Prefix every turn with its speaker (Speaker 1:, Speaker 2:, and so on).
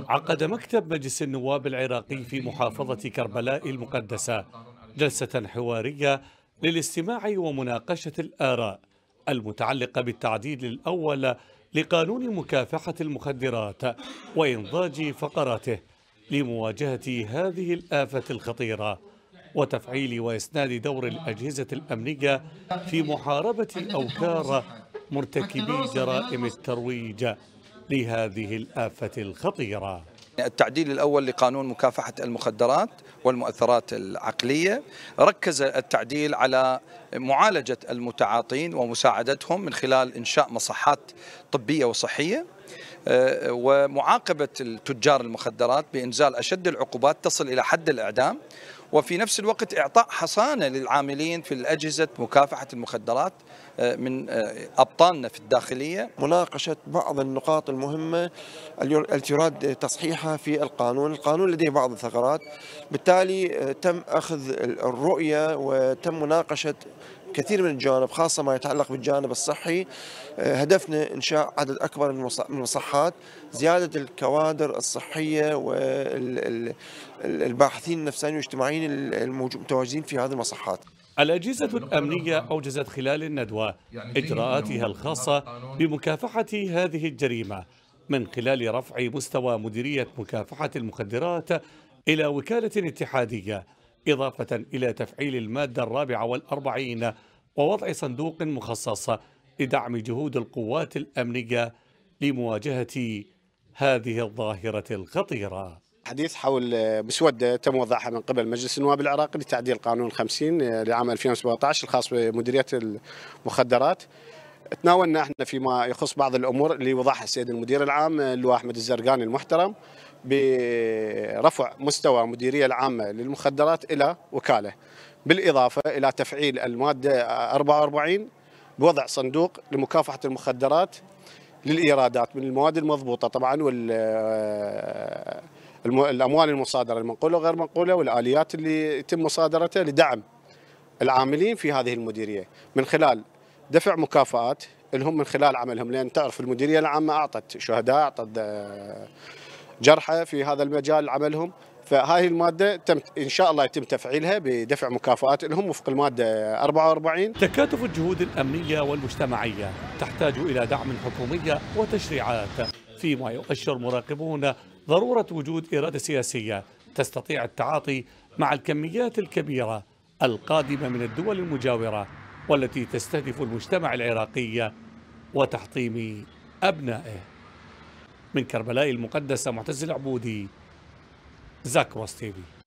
Speaker 1: عقد مكتب مجلس النواب العراقي في محافظة كربلاء المقدسة جلسة حوارية للاستماع ومناقشة الآراء المتعلقة بالتعديل الأول لقانون مكافحة المخدرات وإنضاج فقراته لمواجهة هذه الآفة الخطيرة وتفعيل وإسناد دور الأجهزة الأمنية في محاربة الأوكار مرتكبي جرائم الترويج لهذه الآفة الخطيرة
Speaker 2: التعديل الأول لقانون مكافحة المخدرات والمؤثرات العقلية ركز التعديل على معالجة المتعاطين ومساعدتهم من خلال إنشاء مصحات طبية وصحية آه، ومعاقبة تجار المخدرات بإنزال أشد العقوبات تصل إلى حد الإعدام وفي نفس الوقت إعطاء حصانة للعاملين في الأجهزة مكافحة المخدرات آه، من آه، أبطالنا في الداخلية مناقشة بعض النقاط المهمة التي يراد
Speaker 3: تصحيحها في القانون القانون لديه بعض الثغرات بالتالي آه، تم أخذ الرؤية وتم مناقشة كثير من الجوانب خاصة ما يتعلق بالجانب الصحي آه، هدفنا إنشاء عدد أكبر من المصحات زيادة الكوادر الصحية والباحثين النفسانيين والاجتماعيين المتواجدين
Speaker 1: في هذه المصحات الأجهزة الأمنية أوجزت خلال الندوة يعني إجراءاتها الخاصة بمكافحة هذه الجريمة من خلال رفع مستوى مديرية مكافحة المخدرات إلى وكالة اتحادية إضافة إلى تفعيل المادة الرابعة والأربعين ووضع صندوق مخصص لدعم جهود القوات الأمنية لمواجهة هذه الظاهرة الخطيرة
Speaker 4: حديث حول مسودة تم وضعها من قبل مجلس النواب العراقي لتعديل قانون 50 لعام 2017 الخاص بمديرية المخدرات تناولنا احنا فيما يخص بعض الامور اللي وضعها السيد المدير العام اللواء احمد الزرقاني المحترم برفع مستوى المديريه العامه للمخدرات الى وكاله بالاضافه الى تفعيل الماده 44 بوضع صندوق لمكافحه المخدرات للايرادات من المواد المضبوطه طبعا وال آه، الاموال المصادره المنقوله وغير منقوله والاليات اللي يتم مصادرتها لدعم العاملين في هذه المديريه من خلال دفع مكافآت لهم من خلال عملهم لان تعرف المديريه العامه اعطت شهداء اعطت آه، جرحى في هذا المجال عملهم فهذه الماده تم ان شاء الله يتم تفعيلها بدفع مكافآت لهم وفق الماده 44
Speaker 1: تكاتف الجهود الامنيه والمجتمعيه تحتاج الى دعم حكومي وتشريعات فيما يؤشر مراقبون ضروره وجود اراده سياسيه تستطيع التعاطي مع الكميات الكبيره القادمه من الدول المجاوره والتي تستهدف المجتمع العراقي وتحطيم ابنائه من كربلاء المقدسة معتز العبودي زاك واستيبي